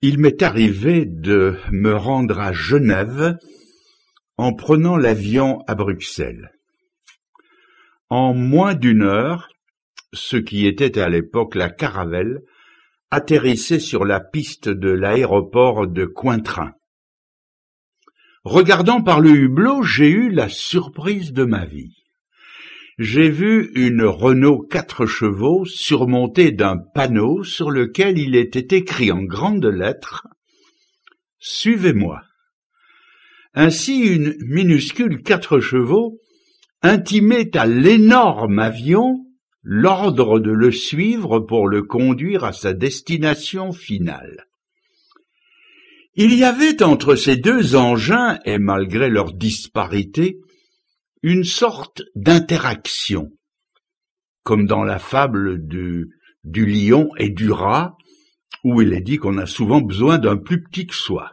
Il m'est arrivé de me rendre à Genève en prenant l'avion à Bruxelles. En moins d'une heure, ce qui était à l'époque la caravelle atterrissait sur la piste de l'aéroport de Cointrin. Regardant par le hublot, j'ai eu la surprise de ma vie j'ai vu une Renault quatre chevaux surmontée d'un panneau sur lequel il était écrit en grandes lettres Suivez-moi. Ainsi une minuscule quatre chevaux intimait à l'énorme avion l'ordre de le suivre pour le conduire à sa destination finale. Il y avait entre ces deux engins, et malgré leur disparité, une sorte d'interaction, comme dans la fable du, lion et du rat, où il est dit qu'on a souvent besoin d'un plus petit que soi.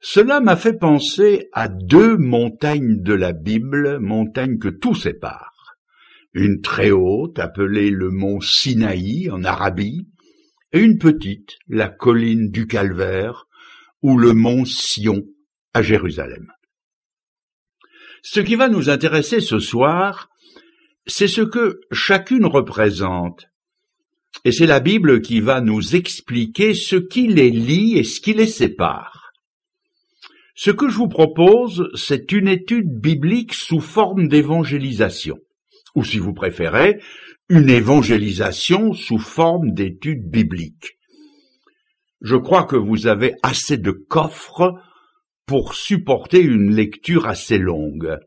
Cela m'a fait penser à deux montagnes de la Bible, montagnes que tout sépare. Une très haute, appelée le mont Sinaï en Arabie, et une petite, la colline du Calvaire, ou le mont Sion à Jérusalem. Ce qui va nous intéresser ce soir, c'est ce que chacune représente. Et c'est la Bible qui va nous expliquer ce qui les lie et ce qui les sépare. Ce que je vous propose, c'est une étude biblique sous forme d'évangélisation, ou si vous préférez, une évangélisation sous forme d'étude biblique. Je crois que vous avez assez de coffres pour supporter une lecture assez longue.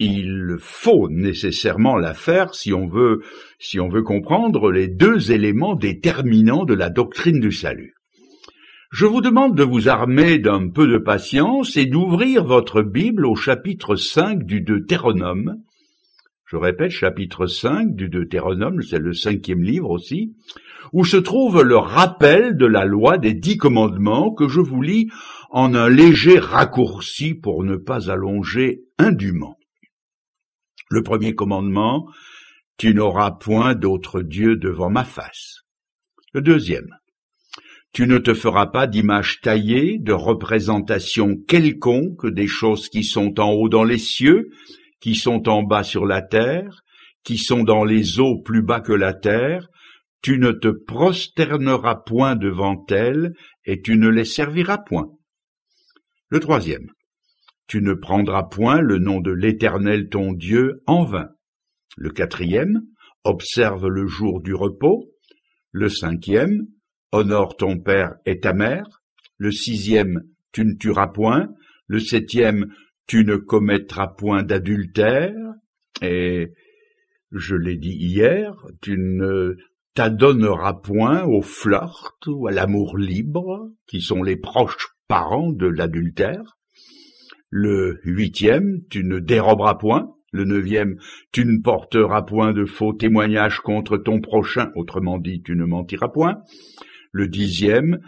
Il faut nécessairement la faire si on veut, si on veut comprendre les deux éléments déterminants de la doctrine du salut. Je vous demande de vous armer d'un peu de patience et d'ouvrir votre Bible au chapitre 5 du Deutéronome. Je répète, chapitre 5 du Deutéronome, c'est le cinquième livre aussi, où se trouve le rappel de la loi des dix commandements que je vous lis en un léger raccourci pour ne pas allonger indûment. Le premier commandement, tu n'auras point d'autre Dieu devant ma face. Le deuxième, tu ne te feras pas d'image taillée, de représentation quelconque des choses qui sont en haut dans les cieux, qui sont en bas sur la terre, qui sont dans les eaux plus bas que la terre, tu ne te prosterneras point devant elles, et tu ne les serviras point. Le troisième, tu ne prendras point le nom de l'Éternel ton Dieu en vain. Le quatrième, observe le jour du repos. Le cinquième, honore ton père et ta mère. Le sixième, tu ne tueras point. Le septième, tu ne commettras point d'adultère. Et, je l'ai dit hier, tu ne t'adonneras point aux flirt ou à l'amour libre, qui sont les proches parent de l'adultère. Le huitième, tu ne déroberas point. Le neuvième, tu ne porteras point de faux témoignages contre ton prochain, autrement dit, tu ne mentiras point. Le dixième,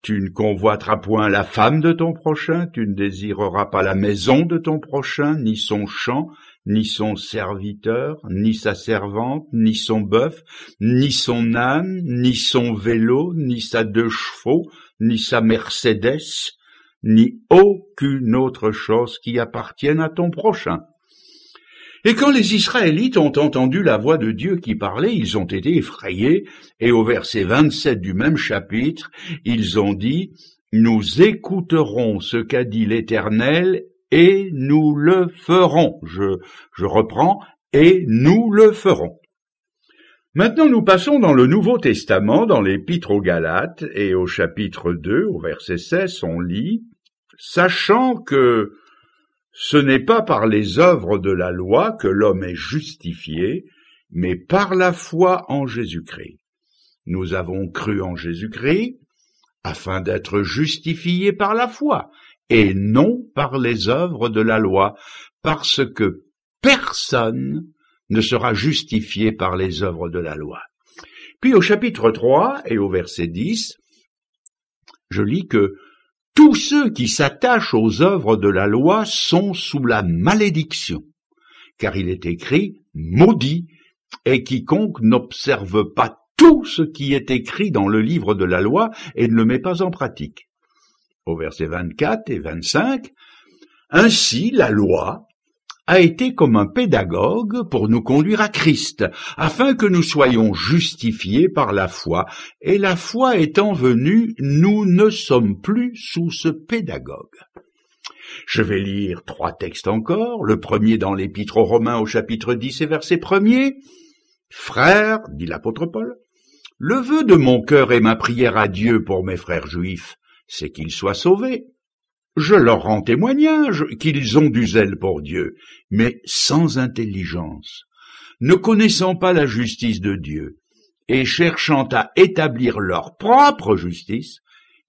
tu ne convoiteras point la femme de ton prochain, tu ne désireras pas la maison de ton prochain, ni son champ, ni son serviteur, ni sa servante, ni son bœuf, ni son âne, ni son vélo, ni sa deux chevaux, ni sa Mercedes, ni aucune autre chose qui appartienne à ton prochain. Et quand les Israélites ont entendu la voix de Dieu qui parlait, ils ont été effrayés, et au verset 27 du même chapitre, ils ont dit, Nous écouterons ce qu'a dit l'Éternel, et nous le ferons. Je, je reprends, et nous le ferons. Maintenant nous passons dans le Nouveau Testament, dans l'Épître aux Galates, et au chapitre 2, au verset 16, on lit Sachant que ce n'est pas par les œuvres de la loi que l'homme est justifié, mais par la foi en Jésus-Christ. Nous avons cru en Jésus-Christ afin d'être justifiés par la foi et non par les œuvres de la loi, parce que personne ne sera justifié par les œuvres de la loi. Puis au chapitre 3 et au verset 10, je lis que tous ceux qui s'attachent aux œuvres de la loi sont sous la malédiction, car il est écrit maudit, et quiconque n'observe pas tout ce qui est écrit dans le livre de la loi et ne le met pas en pratique. Au verset 24 et 25, Ainsi la loi a été comme un pédagogue pour nous conduire à Christ, afin que nous soyons justifiés par la foi, et la foi étant venue, nous ne sommes plus sous ce pédagogue. Je vais lire trois textes encore, le premier dans l'Épître aux Romains au chapitre 10 et verset premier. er Frères, dit l'apôtre Paul, le vœu de mon cœur et ma prière à Dieu pour mes frères juifs, c'est qu'ils soient sauvés. Je leur rends témoignage qu'ils ont du zèle pour Dieu, mais sans intelligence, ne connaissant pas la justice de Dieu, et cherchant à établir leur propre justice,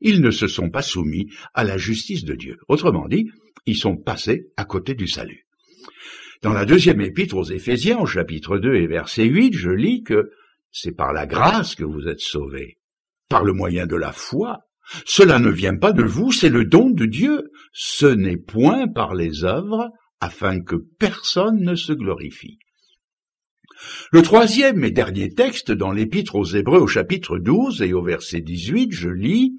ils ne se sont pas soumis à la justice de Dieu. Autrement dit, ils sont passés à côté du salut. Dans la deuxième épître aux Éphésiens, chapitre 2 et verset 8, je lis que c'est par la grâce que vous êtes sauvés, par le moyen de la foi, cela ne vient pas de vous, c'est le don de Dieu. Ce n'est point par les œuvres, afin que personne ne se glorifie. Le troisième et dernier texte dans l'épître aux Hébreux au chapitre 12 et au verset 18, je lis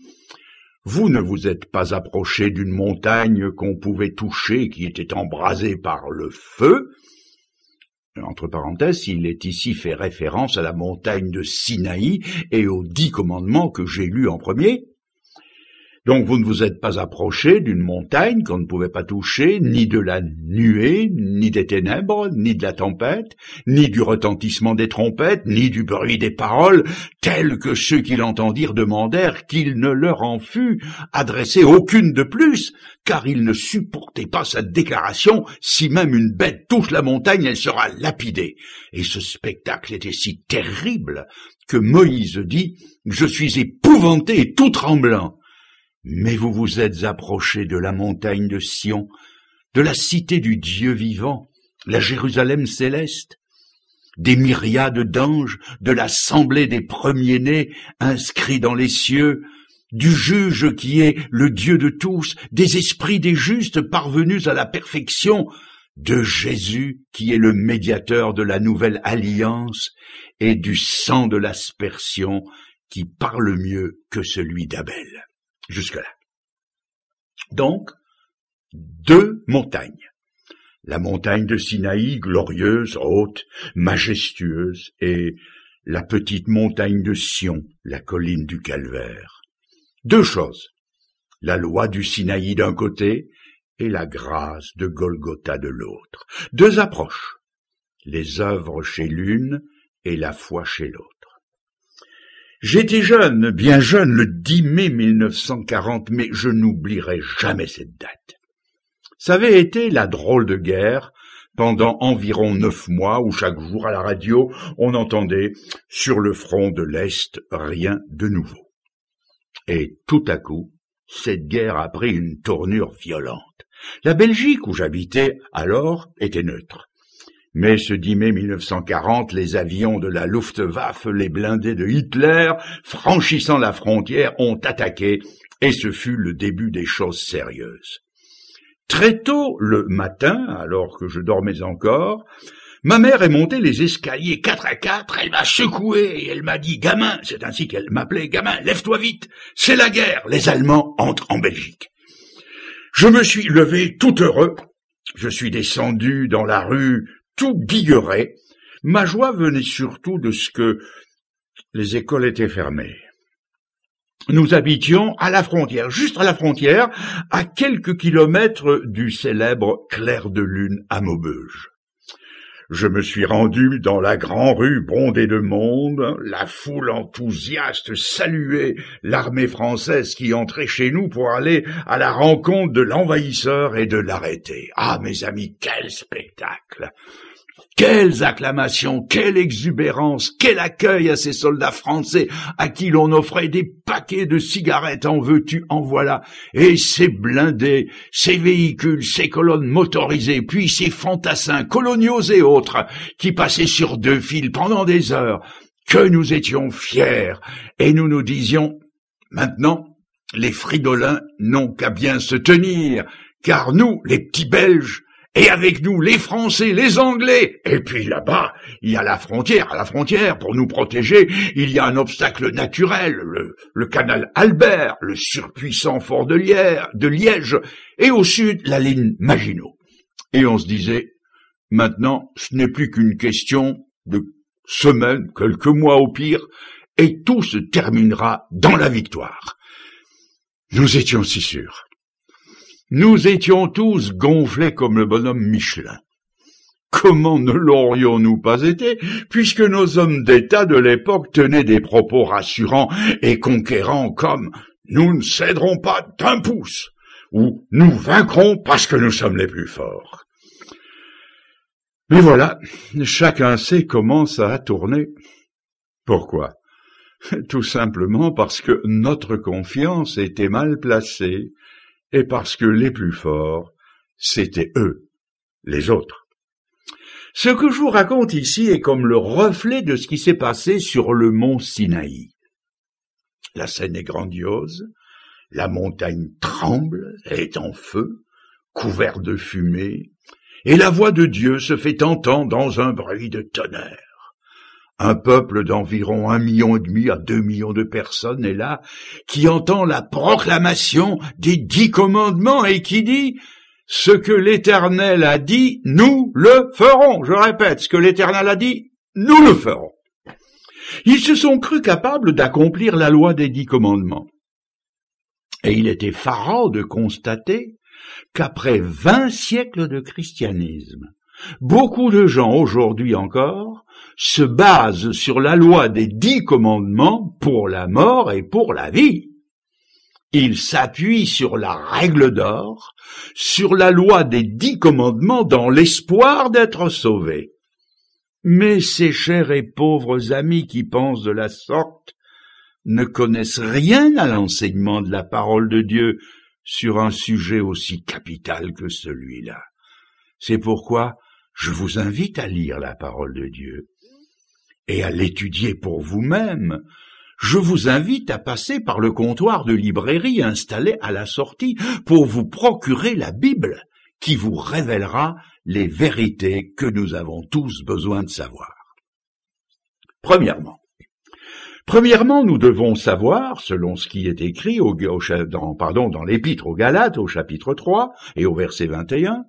Vous ne vous êtes pas approché d'une montagne qu'on pouvait toucher qui était embrasée par le feu. Entre parenthèses, il est ici fait référence à la montagne de Sinaï et aux dix commandements que j'ai lus en premier. Donc vous ne vous êtes pas approché d'une montagne qu'on ne pouvait pas toucher, ni de la nuée, ni des ténèbres, ni de la tempête, ni du retentissement des trompettes, ni du bruit des paroles, tels que ceux qui l'entendirent demandèrent qu'il ne leur en fût adressé aucune de plus, car ils ne supportaient pas cette déclaration, si même une bête touche la montagne, elle sera lapidée. Et ce spectacle était si terrible que Moïse dit, je suis épouvanté et tout tremblant. Mais vous vous êtes approchés de la montagne de Sion, de la cité du Dieu vivant, la Jérusalem céleste, des myriades d'anges, de l'assemblée des premiers-nés inscrits dans les cieux, du juge qui est le Dieu de tous, des esprits des justes parvenus à la perfection, de Jésus qui est le médiateur de la nouvelle alliance, et du sang de l'aspersion qui parle mieux que celui d'Abel jusque-là. Donc, deux montagnes. La montagne de Sinaï, glorieuse, haute, majestueuse, et la petite montagne de Sion, la colline du Calvaire. Deux choses. La loi du Sinaï d'un côté et la grâce de Golgotha de l'autre. Deux approches. Les œuvres chez l'une et la foi chez l'autre. J'étais jeune, bien jeune, le 10 mai 1940, mais je n'oublierai jamais cette date. Ça avait été la drôle de guerre pendant environ neuf mois où chaque jour à la radio on entendait sur le front de l'Est rien de nouveau. Et tout à coup, cette guerre a pris une tournure violente. La Belgique où j'habitais alors était neutre. Mais ce 10 mai 1940, les avions de la Luftwaffe, les blindés de Hitler, franchissant la frontière, ont attaqué, et ce fut le début des choses sérieuses. Très tôt le matin, alors que je dormais encore, ma mère est montée les escaliers quatre à quatre, elle m'a secoué et elle m'a dit Gamin, c'est ainsi qu'elle m'appelait, Gamin, lève-toi vite, c'est la guerre, les Allemands entrent en Belgique. Je me suis levé tout heureux, je suis descendu dans la rue tout biguerait. ma joie venait surtout de ce que les écoles étaient fermées. Nous habitions à la frontière, juste à la frontière, à quelques kilomètres du célèbre clair de lune à Maubeuge. Je me suis rendu dans la grande rue bondée de monde, la foule enthousiaste saluait l'armée française qui entrait chez nous pour aller à la rencontre de l'envahisseur et de l'arrêter. Ah, mes amis, quel spectacle! Quelles acclamations, quelle exubérance, quel accueil à ces soldats français à qui l'on offrait des paquets de cigarettes en veux-tu, en voilà, et ces blindés, ces véhicules, ces colonnes motorisées, puis ces fantassins coloniaux et autres qui passaient sur deux fils pendant des heures, que nous étions fiers, et nous nous disions, maintenant, les fridolins n'ont qu'à bien se tenir, car nous, les petits Belges, et avec nous les Français, les Anglais, et puis là-bas, il y a la frontière, à la frontière, pour nous protéger, il y a un obstacle naturel, le, canal Albert, le surpuissant fort de, de Liège, et au sud, la ligne Maginot. Et on se disait, Maintenant, ce n'est plus qu'une question de semaines, quelques mois au pire, et tout se terminera dans la victoire. Nous étions si sûrs. Nous étions tous gonflés comme le bonhomme Michelin. Comment ne l'aurions-nous pas été, puisque nos hommes d'État de l'époque tenaient des propos rassurants et conquérants comme « nous ne céderons pas d'un pouce » ou « nous vaincrons parce que nous sommes les plus forts ». Mais voilà, chacun sait comment ça a tourné. Pourquoi Tout simplement parce que notre confiance était mal placée et parce que les plus forts, c'étaient eux, les autres. Ce que je vous raconte ici est comme le reflet de ce qui s'est passé sur le mont Sinaï. La scène est grandiose, la montagne tremble, elle est en feu, couverte de fumée, et la voix de Dieu se fait entendre dans un bruit de tonnerre. Un peuple d'environ un million et demi à deux millions de personnes est là, qui entend la proclamation des dix commandements et qui dit ce que l'Éternel a dit, nous le ferons. Je répète, ce que l'Éternel a dit, nous le ferons. Ils se sont crus capables d'accomplir la loi des dix commandements. Et il était pharaon de constater qu'après vingt siècles de christianisme, beaucoup de gens aujourd'hui encore se basent sur la loi des dix commandements pour la mort et pour la vie. Ils s'appuient sur la règle d'or, sur la loi des dix commandements dans l'espoir d'être sauvés. Mais ces chers et pauvres amis qui pensent de la sorte ne connaissent rien à l'enseignement de la parole de Dieu, sur un sujet aussi capital que celui-là. C'est pourquoi je vous invite à lire la parole de Dieu et à l'étudier pour vous-même. Je vous invite à passer par le comptoir de librairie installé à la sortie pour vous procurer la Bible qui vous révélera les vérités que nous avons tous besoin de savoir. Premièrement, Premièrement, nous devons savoir, selon ce qui est écrit au, dans, pardon, dans l'épître aux Galates, au chapitre 3 et au verset 21,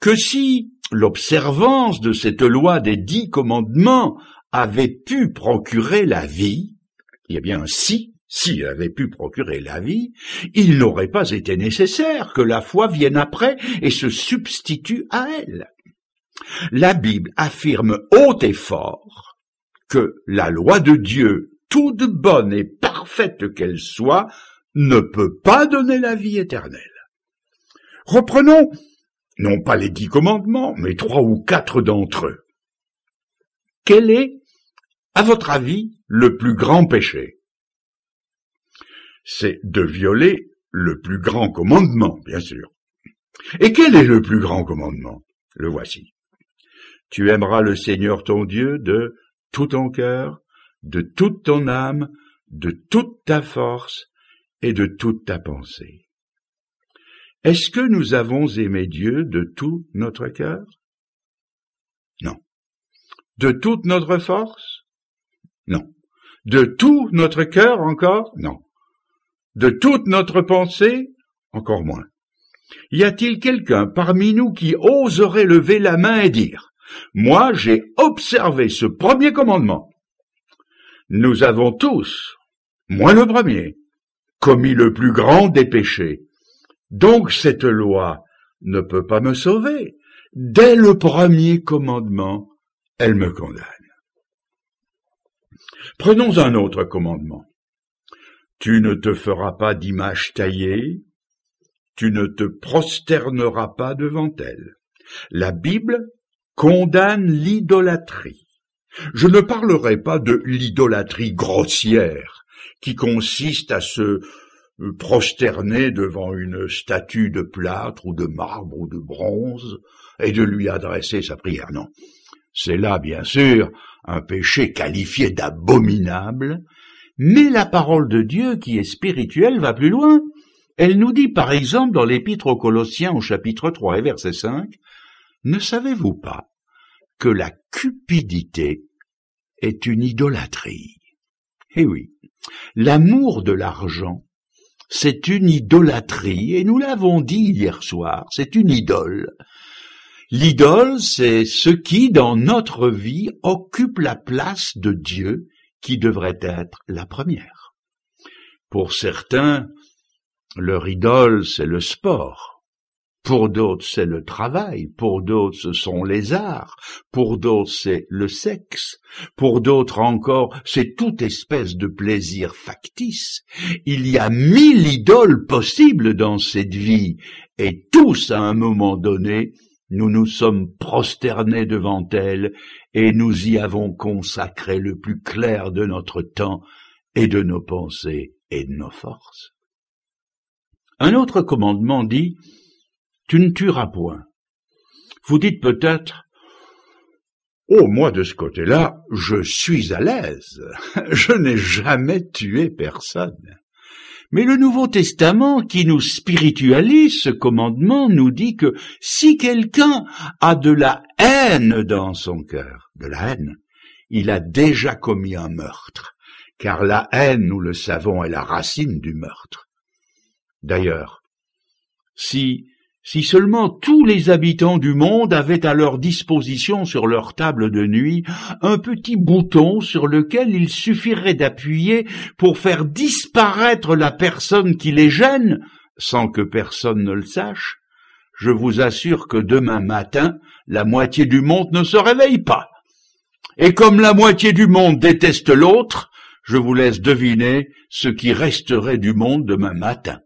que si l'observance de cette loi des dix commandements avait pu procurer la vie, il eh bien si, s'il avait pu procurer la vie, il n'aurait pas été nécessaire que la foi vienne après et se substitue à elle. La Bible affirme haut et fort que la loi de Dieu, toute bonne et parfaite qu'elle soit, ne peut pas donner la vie éternelle. Reprenons, non pas les dix commandements, mais trois ou quatre d'entre eux. Quel est, à votre avis, le plus grand péché C'est de violer le plus grand commandement, bien sûr. Et quel est le plus grand commandement Le voici. Tu aimeras le Seigneur ton Dieu de tout ton cœur, de toute ton âme, de toute ta force et de toute ta pensée. Est-ce que nous avons aimé Dieu de tout notre cœur Non. De toute notre force Non. De tout notre cœur encore Non. De toute notre pensée Encore moins. Y a-t-il quelqu'un parmi nous qui oserait lever la main et dire moi, j'ai observé ce premier commandement. Nous avons tous, moi le premier, commis le plus grand des péchés. Donc cette loi ne peut pas me sauver. Dès le premier commandement, elle me condamne. Prenons un autre commandement. Tu ne te feras pas d'image taillée, tu ne te prosterneras pas devant elle. La Bible condamne l'idolâtrie. Je ne parlerai pas de l'idolâtrie grossière, qui consiste à se prosterner devant une statue de plâtre ou de marbre ou de bronze et de lui adresser sa prière. Non. C'est là, bien sûr, un péché qualifié d'abominable, mais la parole de Dieu, qui est spirituelle, va plus loin. Elle nous dit, par exemple, dans l'Épître aux Colossiens au chapitre 3 et verset 5, Ne savez-vous pas que la cupidité est une idolâtrie. Eh oui, l'amour de l'argent, c'est une idolâtrie, et nous l'avons dit hier soir, c'est une idole. L'idole, c'est ce qui, dans notre vie, occupe la place de Dieu, qui devrait être la première. Pour certains, leur idole, c'est le sport. Pour d'autres, c'est le travail, pour d'autres, ce sont les arts, pour d'autres, c'est le sexe, pour d'autres encore, c'est toute espèce de plaisir factice. Il y a mille idoles possibles dans cette vie, et tous, à un moment donné, nous nous sommes prosternés devant elle, et nous y avons consacré le plus clair de notre temps, et de nos pensées, et de nos forces. Un autre commandement dit, tu ne tueras point. Vous dites peut-être, Oh, moi, de ce côté-là, je suis à l'aise. Je n'ai jamais tué personne. Mais le Nouveau Testament, qui nous spiritualise ce commandement, nous dit que si quelqu'un a de la haine dans son cœur, de la haine, il a déjà commis un meurtre, car la haine, nous le savons, est la racine du meurtre. D'ailleurs, si si seulement tous les habitants du monde avaient à leur disposition sur leur table de nuit un petit bouton sur lequel il suffirait d'appuyer pour faire disparaître la personne qui les gêne, sans que personne ne le sache, je vous assure que demain matin, la moitié du monde ne se réveille pas. Et comme la moitié du monde déteste l'autre, je vous laisse deviner ce qui resterait du monde demain matin.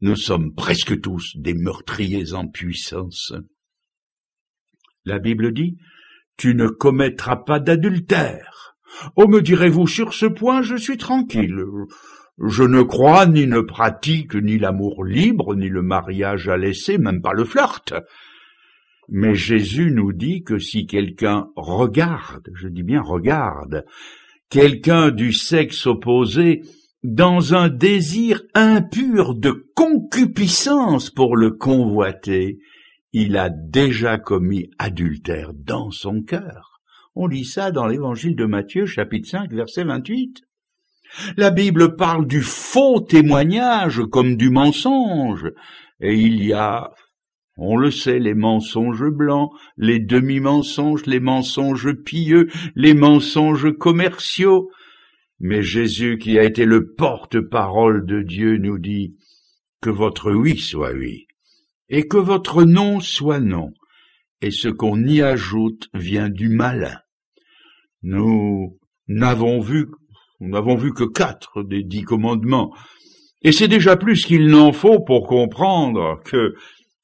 Nous sommes presque tous des meurtriers en puissance. La Bible dit, Tu ne commettras pas d'adultère. Oh, me direz-vous, sur ce point, je suis tranquille. Je ne crois ni ne pratique ni l'amour libre, ni le mariage à laisser, même pas le flirt. Mais Jésus nous dit que si quelqu'un regarde, je dis bien regarde, quelqu'un du sexe opposé dans un désir impur de concupiscence pour le convoiter, il a déjà commis adultère dans son cœur. On lit ça dans l'évangile de Matthieu chapitre 5 verset 28. La Bible parle du faux témoignage comme du mensonge, et il y a, on le sait, les mensonges blancs, les demi-mensonges, les mensonges pieux, les mensonges commerciaux, mais Jésus, qui a été le porte-parole de Dieu, nous dit que votre oui soit oui, et que votre non soit non, et ce qu'on y ajoute vient du malin. Nous n'avons vu, nous n'avons vu que quatre des dix commandements, et c'est déjà plus qu'il n'en faut pour comprendre que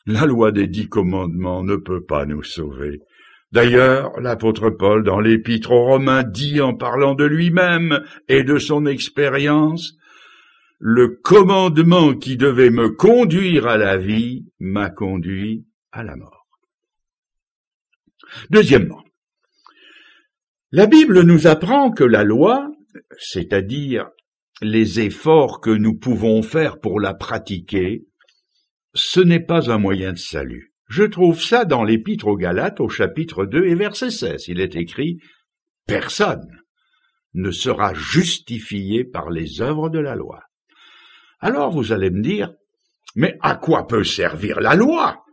la loi des dix commandements ne peut pas nous sauver. D'ailleurs, l'apôtre Paul, dans l'épître aux Romains, dit en parlant de lui-même et de son expérience, le commandement qui devait me conduire à la vie m'a conduit à la mort. Deuxièmement, la Bible nous apprend que la loi, c'est-à-dire les efforts que nous pouvons faire pour la pratiquer, ce n'est pas un moyen de salut. Je trouve ça dans l'Épître aux Galates au chapitre 2 et verset 16. Il est écrit Personne ne sera justifié par les œuvres de la loi. Alors vous allez me dire Mais à quoi peut servir la loi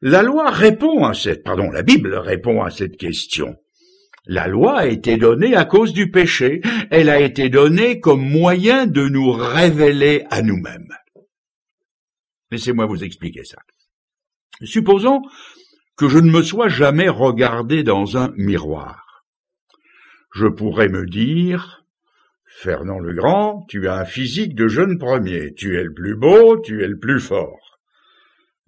La loi répond à cette pardon, la Bible répond à cette question. La loi a été donnée à cause du péché, elle a été donnée comme moyen de nous révéler à nous-mêmes. Laissez-moi vous expliquer ça. Supposons que je ne me sois jamais regardé dans un miroir. Je pourrais me dire, Fernand le Grand, tu as un physique de jeune premier, tu es le plus beau, tu es le plus fort.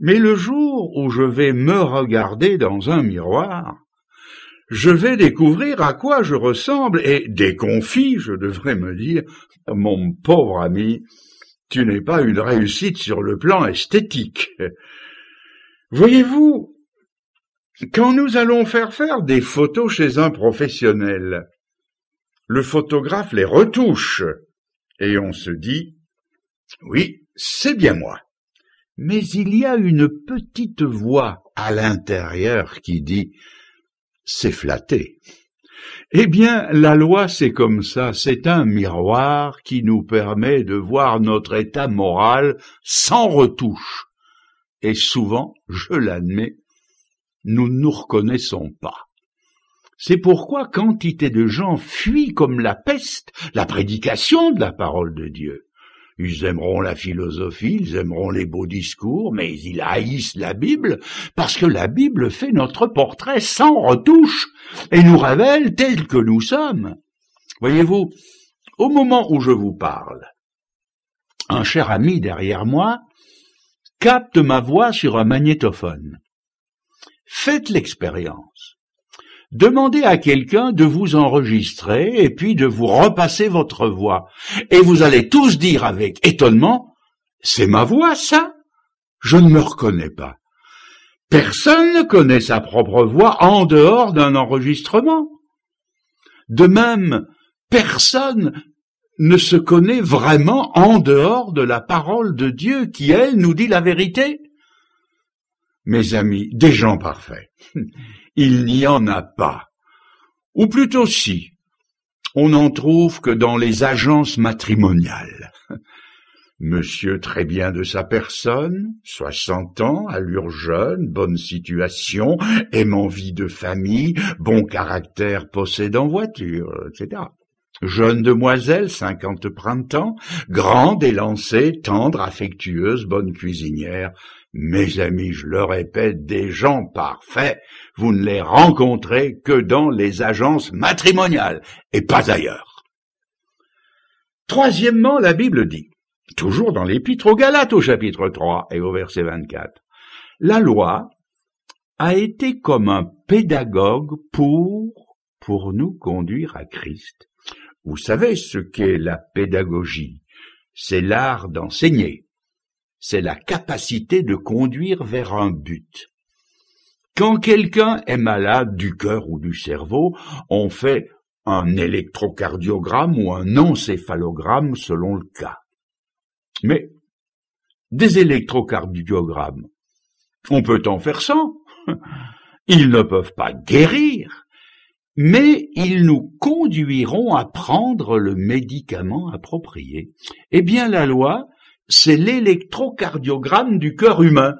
Mais le jour où je vais me regarder dans un miroir, je vais découvrir à quoi je ressemble et déconfit, je devrais me dire, mon pauvre ami, tu n'es pas une réussite sur le plan esthétique. Voyez-vous, quand nous allons faire faire des photos chez un professionnel, le photographe les retouche et on se dit oui, c'est bien moi. Mais il y a une petite voix à l'intérieur qui dit c'est flatté. Eh bien, la loi, c'est comme ça, c'est un miroir qui nous permet de voir notre état moral sans retouche et souvent, je l'admets, nous ne nous reconnaissons pas. C'est pourquoi quantité de gens fuient comme la peste la prédication de la parole de Dieu. Ils aimeront la philosophie, ils aimeront les beaux discours, mais ils haïssent la Bible, parce que la Bible fait notre portrait sans retouche et nous révèle tel que nous sommes. Voyez-vous, au moment où je vous parle, un cher ami derrière moi capte ma voix sur un magnétophone. Faites l'expérience. Demandez à quelqu'un de vous enregistrer et puis de vous repasser votre voix. Et vous allez tous dire avec étonnement, c'est ma voix ça Je ne me reconnais pas. Personne ne connaît sa propre voix en dehors d'un enregistrement. De même, personne ne se connaît vraiment en dehors de la parole de Dieu qui, elle, nous dit la vérité Mes amis, des gens parfaits, il n'y en a pas. Ou plutôt si, on n'en trouve que dans les agences matrimoniales. Monsieur très bien de sa personne, soixante ans, allure jeune, bonne situation, aimant vie de famille, bon caractère, possédant voiture, etc. Jeune demoiselle, cinquante printemps, grande, élancée, tendre, affectueuse, bonne cuisinière. Mes amis, je le répète, des gens parfaits, vous ne les rencontrez que dans les agences matrimoniales, et pas ailleurs. Troisièmement, la Bible dit, toujours dans l'Épître aux Galates au chapitre 3 et au verset 24, la loi a été comme un pédagogue pour, pour nous conduire à Christ vous savez ce qu'est la pédagogie. C'est l'art d'enseigner. C'est la capacité de conduire vers un but. Quand quelqu'un est malade du cœur ou du cerveau, on fait un électrocardiogramme ou un encéphalogramme selon le cas. Mais des électrocardiogrammes, on peut en faire sans. Ils ne peuvent pas guérir mais ils nous conduiront à prendre le médicament approprié. Eh bien, la loi, c'est l'électrocardiogramme du cœur humain.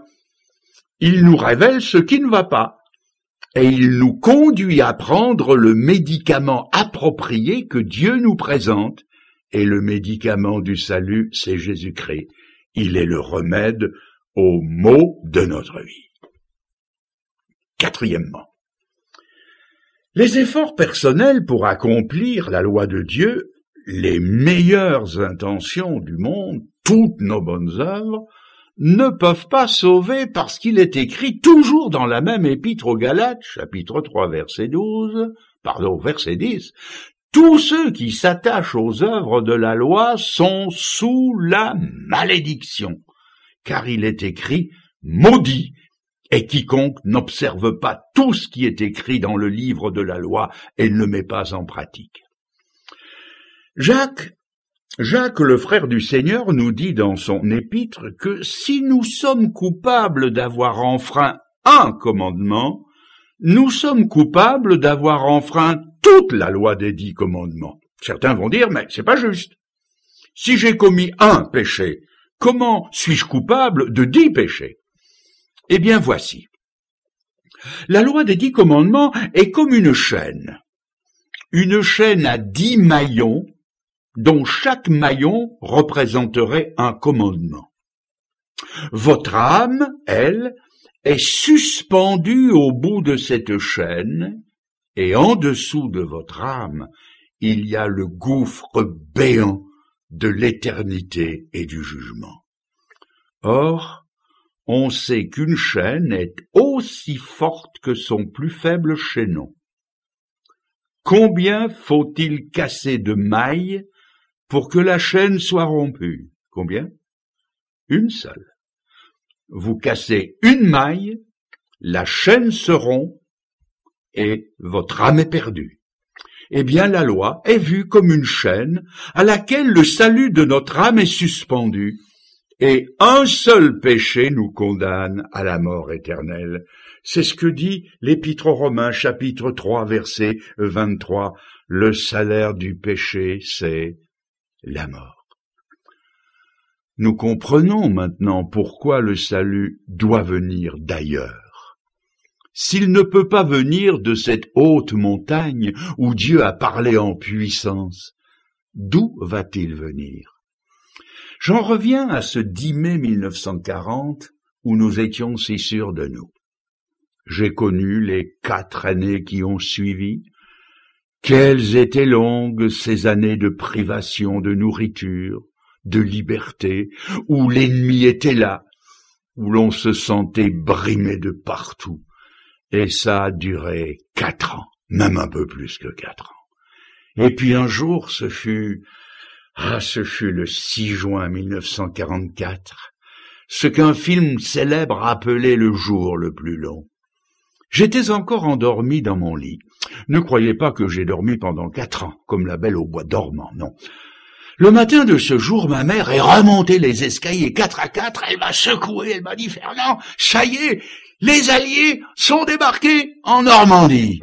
Il nous révèle ce qui ne va pas. Et il nous conduit à prendre le médicament approprié que Dieu nous présente. Et le médicament du salut, c'est Jésus-Christ. Il est le remède aux maux de notre vie. Quatrièmement, les efforts personnels pour accomplir la loi de Dieu, les meilleures intentions du monde, toutes nos bonnes œuvres, ne peuvent pas sauver parce qu'il est écrit toujours dans la même épître aux Galates, chapitre 3, verset 12, pardon, verset 10, tous ceux qui s'attachent aux œuvres de la loi sont sous la malédiction, car il est écrit maudit et quiconque n'observe pas tout ce qui est écrit dans le livre de la loi et ne le met pas en pratique. Jacques, Jacques le frère du Seigneur nous dit dans son épître que si nous sommes coupables d'avoir enfreint un commandement, nous sommes coupables d'avoir enfreint toute la loi des dix commandements. Certains vont dire, mais c'est pas juste. Si j'ai commis un péché, comment suis-je coupable de dix péchés? Eh bien voici. La loi des dix commandements est comme une chaîne. Une chaîne à dix maillons dont chaque maillon représenterait un commandement. Votre âme, elle, est suspendue au bout de cette chaîne, et en dessous de votre âme, il y a le gouffre béant de l'éternité et du jugement. Or, on sait qu'une chaîne est aussi forte que son plus faible chaînon. Combien faut-il casser de mailles pour que la chaîne soit rompue Combien Une seule. Vous cassez une maille, la chaîne se rompt et votre âme est perdue. Eh bien la loi est vue comme une chaîne à laquelle le salut de notre âme est suspendu et un seul péché nous condamne à la mort éternelle. C'est ce que dit l'Épître aux Romains chapitre 3 verset 23. Le salaire du péché, c'est la mort. Nous comprenons maintenant pourquoi le salut doit venir d'ailleurs. S'il ne peut pas venir de cette haute montagne où Dieu a parlé en puissance, d'où va-t-il venir J'en reviens à ce 10 mai 1940 où nous étions si sûrs de nous. J'ai connu les quatre années qui ont suivi. Quelles étaient longues ces années de privation de nourriture, de liberté, où l'ennemi était là, où l'on se sentait brimé de partout. Et ça a duré quatre ans, même un peu plus que quatre ans. Et puis un jour, ce fut ah, ce fut le 6 juin 1944, ce qu'un film célèbre appelait le jour le plus long. J'étais encore endormi dans mon lit. Ne croyez pas que j'ai dormi pendant quatre ans, comme la belle au bois dormant, non. Le matin de ce jour, ma mère est remontée les escaliers quatre à quatre, elle m'a secoué, elle m'a dit Fernand, ça y est, les Alliés sont débarqués en Normandie.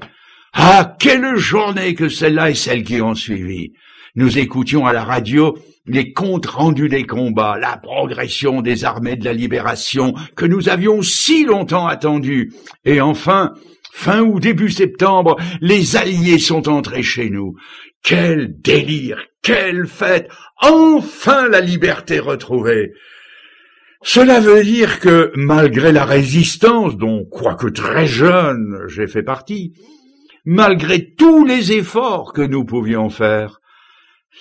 Ah, quelle journée que celle-là et celle qui ont suivi. Nous écoutions à la radio les comptes rendus des combats, la progression des armées de la libération que nous avions si longtemps attendu. Et enfin, fin ou début septembre, les Alliés sont entrés chez nous. Quel délire, quelle fête, enfin la liberté retrouvée. Cela veut dire que, malgré la résistance, dont, quoique très jeune, j'ai fait partie, malgré tous les efforts que nous pouvions faire,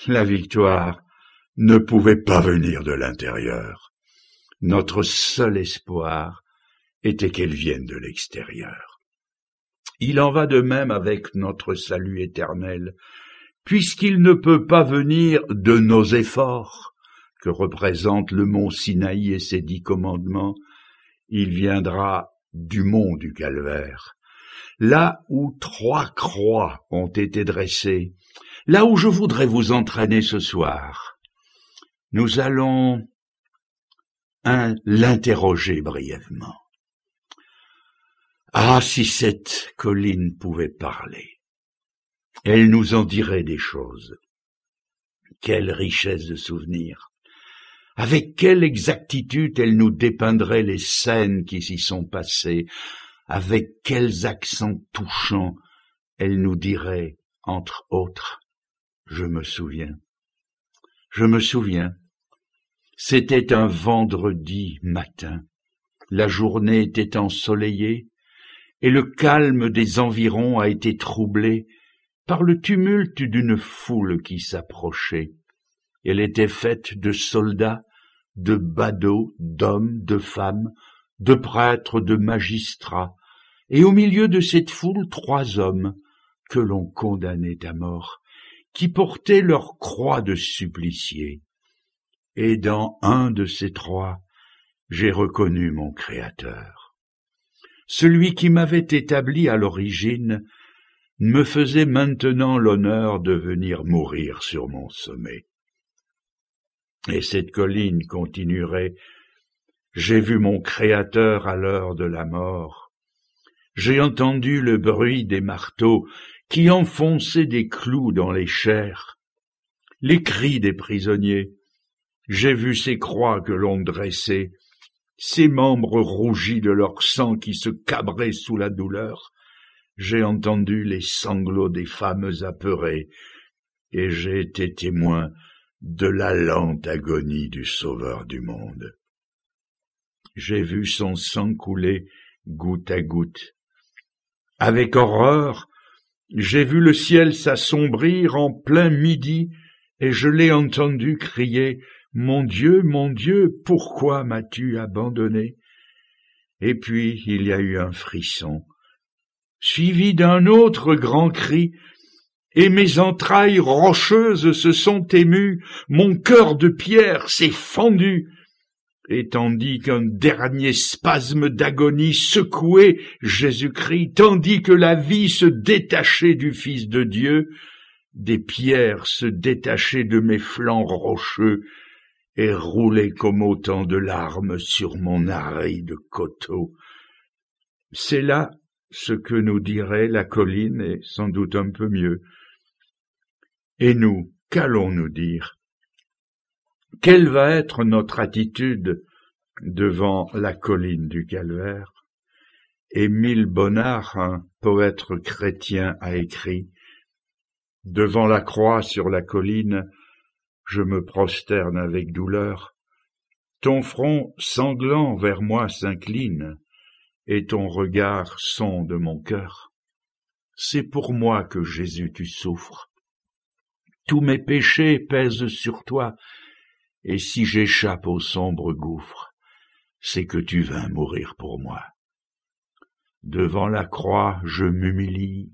la victoire ne pouvait pas venir de l'intérieur. Notre seul espoir était qu'elle vienne de l'extérieur. Il en va de même avec notre salut éternel, puisqu'il ne peut pas venir de nos efforts, que représentent le mont Sinaï et ses dix commandements, il viendra du mont du Calvaire, là où trois croix ont été dressées, là où je voudrais vous entraîner ce soir. Nous allons l'interroger brièvement. Ah, si cette colline pouvait parler, elle nous en dirait des choses. Quelle richesse de souvenirs. Avec quelle exactitude elle nous dépeindrait les scènes qui s'y sont passées. Avec quels accents touchants elle nous dirait, entre autres, je me souviens. Je me souviens. C'était un vendredi matin. La journée était ensoleillée et le calme des environs a été troublé par le tumulte d'une foule qui s'approchait. Elle était faite de soldats, de badauds, d'hommes, de femmes, de prêtres, de magistrats, et au milieu de cette foule trois hommes que l'on condamnait à mort qui portaient leur croix de suppliciés. Et dans un de ces trois, j'ai reconnu mon Créateur. Celui qui m'avait établi à l'origine me faisait maintenant l'honneur de venir mourir sur mon sommet. Et cette colline continuerait J'ai vu mon Créateur à l'heure de la mort. J'ai entendu le bruit des marteaux qui enfonçaient des clous dans les chairs. Les cris des prisonniers. J'ai vu ces croix que l'on dressait, ces membres rougis de leur sang qui se cabraient sous la douleur. J'ai entendu les sanglots des femmes apeurées, et j'ai été témoin de la lente agonie du Sauveur du monde. J'ai vu son sang couler goutte à goutte. Avec horreur, j'ai vu le ciel s'assombrir en plein midi, et je l'ai entendu crier Mon Dieu, mon Dieu, pourquoi m'as-tu abandonné Et puis il y a eu un frisson, suivi d'un autre grand cri, et mes entrailles rocheuses se sont émues, mon cœur de pierre s'est fendu, et tandis qu'un dernier spasme d'agonie secouait Jésus-Christ, tandis que la vie se détachait du Fils de Dieu, des pierres se détachaient de mes flancs rocheux et roulaient comme autant de larmes sur mon de coteau. C'est là ce que nous dirait la colline, et sans doute un peu mieux. Et nous, qu'allons-nous dire quelle va être notre attitude devant la colline du calvaire Émile Bonnard, un poète chrétien, a écrit Devant la croix sur la colline, je me prosterne avec douleur. Ton front sanglant vers moi s'incline, et ton regard sonde mon cœur. C'est pour moi que Jésus tu souffres. Tous mes péchés pèsent sur toi, et si j'échappe au sombre gouffre, c'est que tu vins mourir pour moi. Devant la croix, je m'humilie,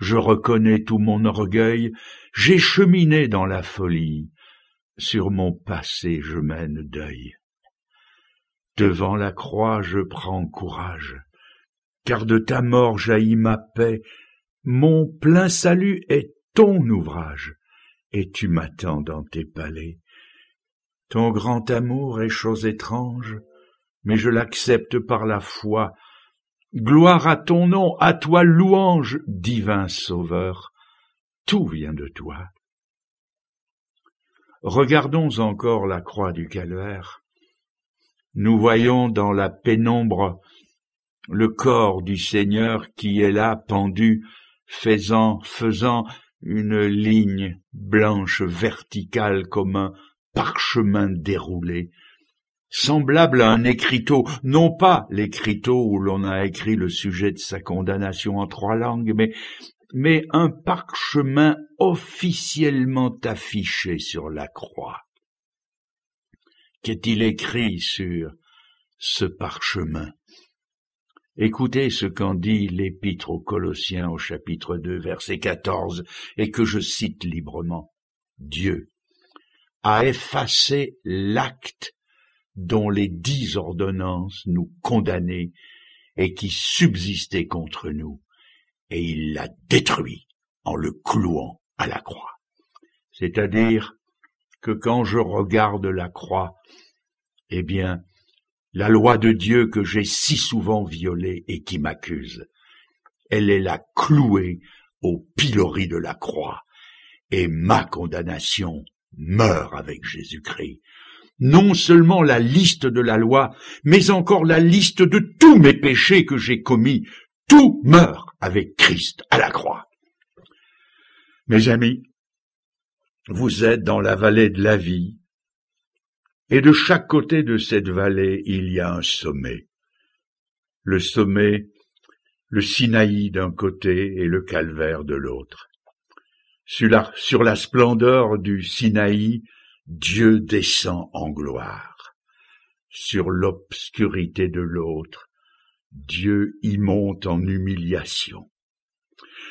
je reconnais tout mon orgueil, j'ai cheminé dans la folie, sur mon passé je mène deuil. Devant la croix, je prends courage, car de ta mort jaillit ma paix, mon plein salut est ton ouvrage, et tu m'attends dans tes palais. Ton grand amour est chose étrange, mais je l'accepte par la foi. Gloire à ton nom, à toi louange, divin Sauveur. Tout vient de toi. Regardons encore la croix du calvaire. Nous voyons dans la pénombre le corps du Seigneur qui est là pendu, faisant, faisant une ligne blanche verticale comme un parchemin déroulé, semblable à un écriteau, non pas l'écriteau où l'on a écrit le sujet de sa condamnation en trois langues, mais, mais un parchemin officiellement affiché sur la croix. Qu'est-il écrit sur ce parchemin Écoutez ce qu'en dit l'épître aux Colossiens au chapitre 2 verset 14 et que je cite librement. Dieu, à effacer l'acte dont les dix ordonnances nous condamnaient et qui subsistait contre nous, et il l'a détruit en le clouant à la croix. C'est-à-dire que quand je regarde la croix, eh bien, la loi de Dieu que j'ai si souvent violée et qui m'accuse, elle est la clouée au pilori de la croix, et ma condamnation meurt avec Jésus-Christ. Non seulement la liste de la loi, mais encore la liste de tous mes péchés que j'ai commis, tout meurt avec Christ à la croix. Mes amis, vous êtes dans la vallée de la vie, et de chaque côté de cette vallée il y a un sommet. Le sommet, le Sinaï d'un côté et le calvaire de l'autre. Sur la, splendeur du Sinaï, Dieu descend en gloire. Sur l'obscurité de l'autre, Dieu y monte en humiliation.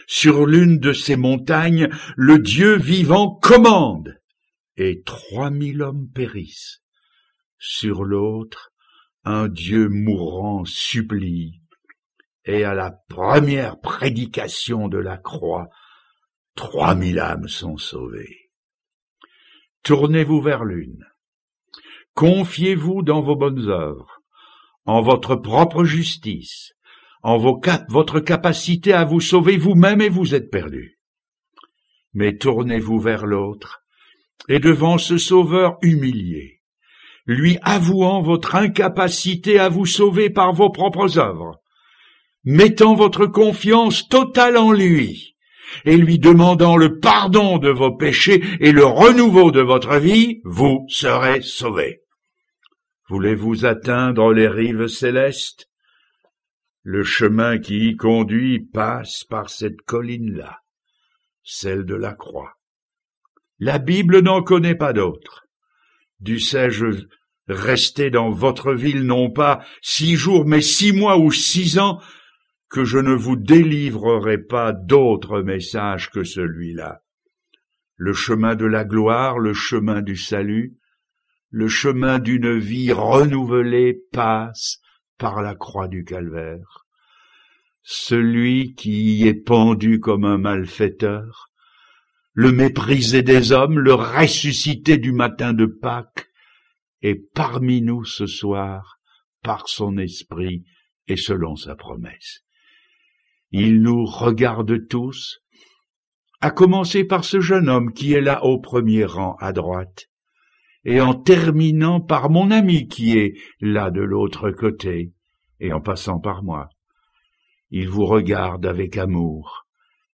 Sur l'une de ces montagnes, le Dieu vivant commande, et trois mille hommes périssent. Sur l'autre, un Dieu mourant supplie, et à la première prédication de la croix, Trois mille âmes sont sauvées. Tournez-vous vers l'une. Confiez-vous dans vos bonnes œuvres, en votre propre justice, en votre capacité à vous sauver vous-même et vous êtes perdu. Mais tournez-vous vers l'autre, et devant ce sauveur humilié, lui avouant votre incapacité à vous sauver par vos propres œuvres, mettant votre confiance totale en lui, et lui demandant le pardon de vos péchés et le renouveau de votre vie, vous serez sauvés. Voulez-vous atteindre les rives célestes Le chemin qui y conduit passe par cette colline-là, celle de la croix. La Bible n'en connaît pas d'autre. Dussé-je rester dans votre ville non pas six jours, mais six mois ou six ans que je ne vous délivrerai pas d'autre message que celui-là. Le chemin de la gloire, le chemin du salut, le chemin d'une vie renouvelée passe par la croix du calvaire. Celui qui y est pendu comme un malfaiteur, le méprisé des hommes, le ressuscité du matin de Pâques, est parmi nous ce soir par son esprit et selon sa promesse. Il nous regarde tous, à commencer par ce jeune homme qui est là au premier rang à droite, et en terminant par mon ami qui est là de l'autre côté, et en passant par moi. Il vous regarde avec amour,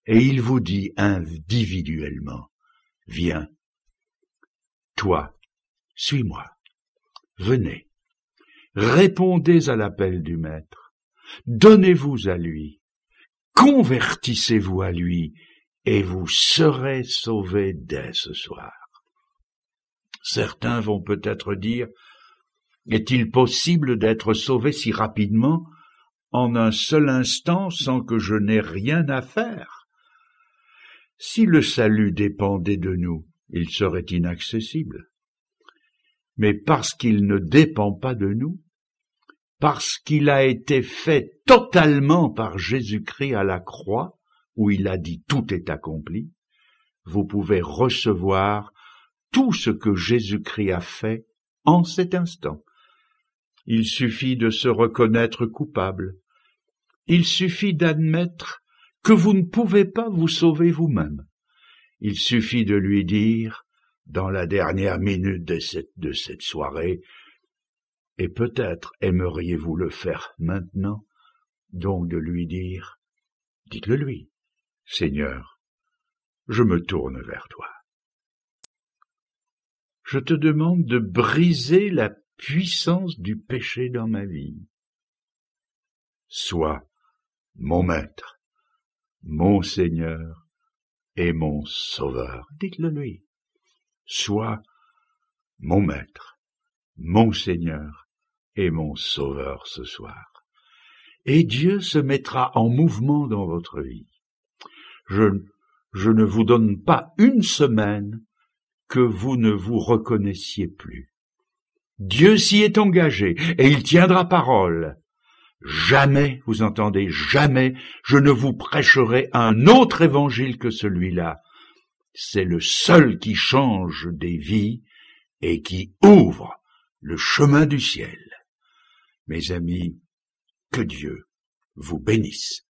et il vous dit individuellement, viens, toi, suis-moi, venez, répondez à l'appel du Maître, donnez-vous à lui, Convertissez-vous à lui et vous serez sauvés dès ce soir. Certains vont peut-être dire, est-il possible d'être sauvé si rapidement, en un seul instant, sans que je n'aie rien à faire Si le salut dépendait de nous, il serait inaccessible. Mais parce qu'il ne dépend pas de nous, parce qu'il a été fait totalement par Jésus-Christ à la croix, où il a dit tout est accompli, vous pouvez recevoir tout ce que Jésus-Christ a fait en cet instant. Il suffit de se reconnaître coupable. Il suffit d'admettre que vous ne pouvez pas vous sauver vous-même. Il suffit de lui dire, dans la dernière minute de cette, soirée, et peut-être aimeriez-vous le faire maintenant, donc de lui dire, dites-le lui, Seigneur, je me tourne vers toi. Je te demande de briser la puissance du péché dans ma vie. Sois mon maître, mon Seigneur et mon Sauveur. Dites-le lui. Sois mon maître, mon Seigneur est mon sauveur ce soir. Et Dieu se mettra en mouvement dans votre vie. Je, je ne vous donne pas une semaine que vous ne vous reconnaissiez plus. Dieu s'y est engagé et il tiendra parole. Jamais, vous entendez, jamais je ne vous prêcherai un autre évangile que celui-là. C'est le seul qui change des vies et qui ouvre le chemin du ciel. Mes amis, que Dieu vous bénisse.